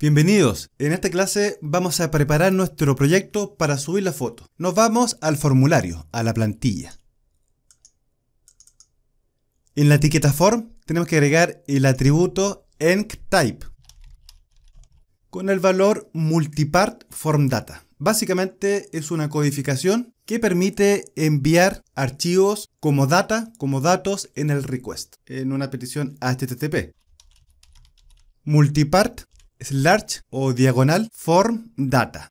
Bienvenidos, en esta clase vamos a preparar nuestro proyecto para subir la foto. Nos vamos al formulario, a la plantilla. En la etiqueta form tenemos que agregar el atributo enctype con el valor multipart form data. Básicamente es una codificación que permite enviar archivos como data, como datos en el request, en una petición HTTP. Multipart large o diagonal form data.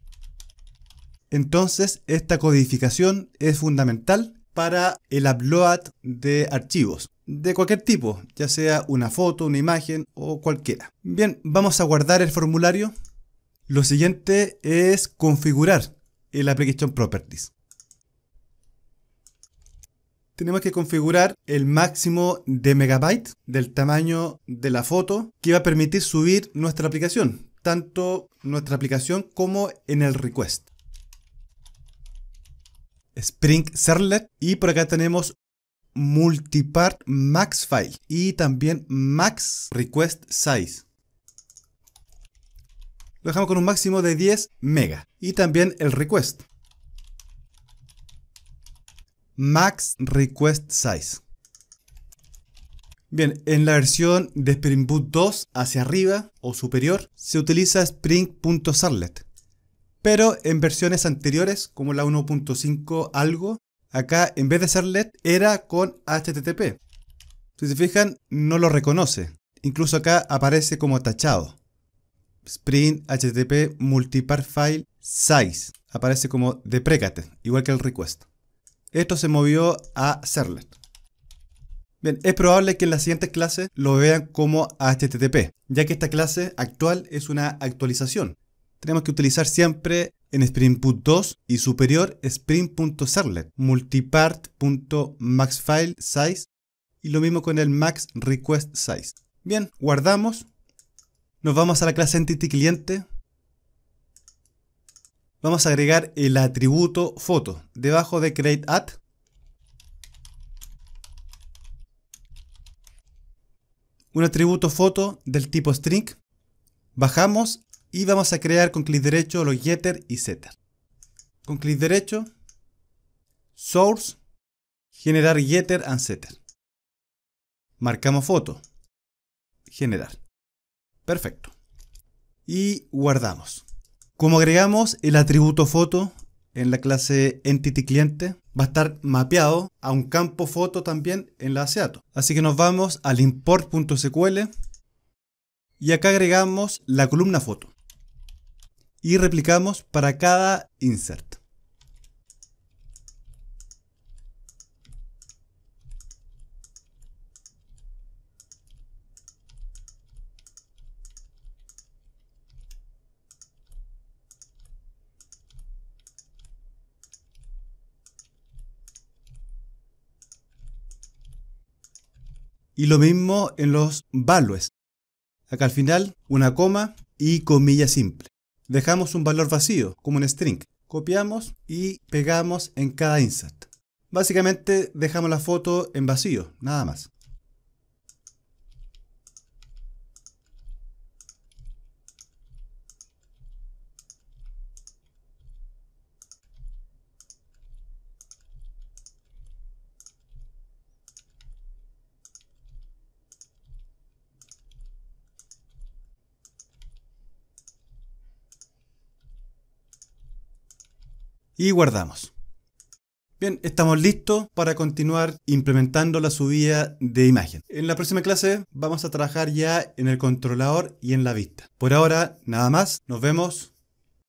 Entonces, esta codificación es fundamental para el upload de archivos de cualquier tipo, ya sea una foto, una imagen o cualquiera. Bien, vamos a guardar el formulario. Lo siguiente es configurar el Application Properties tenemos que configurar el máximo de megabytes del tamaño de la foto que va a permitir subir nuestra aplicación, tanto nuestra aplicación como en el request. Spring Serlet y por acá tenemos Multipart Max File y también Max Request Size. Lo dejamos con un máximo de 10 mega y también el request max request size. Bien, en la versión de Spring Boot 2 hacia arriba o superior se utiliza spring.sarlet. Pero en versiones anteriores, como la 1.5 algo, acá en vez de sarlet era con http. Si se fijan, no lo reconoce. Incluso acá aparece como tachado. Spring http multipart file size. Aparece como deprecate, igual que el request. Esto se movió a Serlet. Bien, es probable que en la siguiente clase lo vean como HTTP, ya que esta clase actual es una actualización. Tenemos que utilizar siempre en 2 y superior Spring.serlet, Multipart.MaxFileSize y lo mismo con el MaxRequestSize. Bien, guardamos. Nos vamos a la clase entity cliente vamos a agregar el atributo foto debajo de create at un atributo foto del tipo string bajamos y vamos a crear con clic derecho los getter y setter con clic derecho source generar getter and setter marcamos foto generar perfecto y guardamos como agregamos el atributo foto en la clase Entity Cliente, va a estar mapeado a un campo foto también en la Seato. Así que nos vamos al import.sql y acá agregamos la columna foto y replicamos para cada insert. Y lo mismo en los values. Acá al final, una coma y comilla simple. Dejamos un valor vacío, como un string. Copiamos y pegamos en cada insert. Básicamente dejamos la foto en vacío, nada más. y guardamos. Bien, estamos listos para continuar implementando la subida de imagen. En la próxima clase vamos a trabajar ya en el controlador y en la vista. Por ahora, nada más. Nos vemos.